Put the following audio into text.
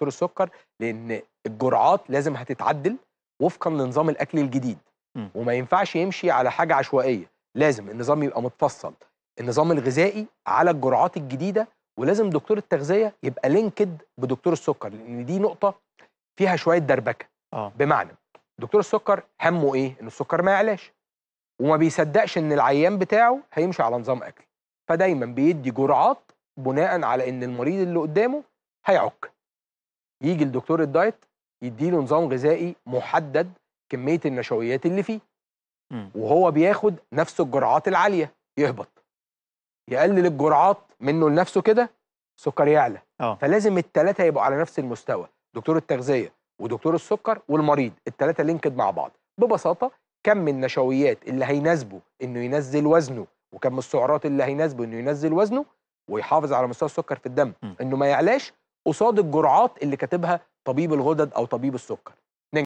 دكتور السكر لان الجرعات لازم هتتعدل وفقا لنظام الاكل الجديد م. وما ينفعش يمشي على حاجه عشوائيه لازم النظام يبقى متفصل النظام الغذائي على الجرعات الجديده ولازم دكتور التغذيه يبقى لينكد بدكتور السكر لان دي نقطه فيها شويه دربكه آه. بمعنى دكتور السكر همه ايه ان السكر ما يعلاش وما بيصدقش ان العيان بتاعه هيمشي على نظام اكل فدايما بيدي جرعات بناء على ان المريض اللي قدامه هيعك يجي لدكتور الدايت يديله نظام غذائي محدد كميه النشويات اللي فيه م. وهو بياخد نفس الجرعات العاليه يهبط يقلل الجرعات منه لنفسه كده السكر يعلى أوه. فلازم الثلاثه يبقوا على نفس المستوى دكتور التغذيه ودكتور السكر والمريض الثلاثه لينكد مع بعض ببساطه كم النشويات اللي هيناسبه انه ينزل وزنه وكم السعرات اللي هيناسبه انه ينزل وزنه ويحافظ على مستوى السكر في الدم م. انه ما يعلاش قصاد الجرعات اللي كاتبها طبيب الغدد او طبيب السكر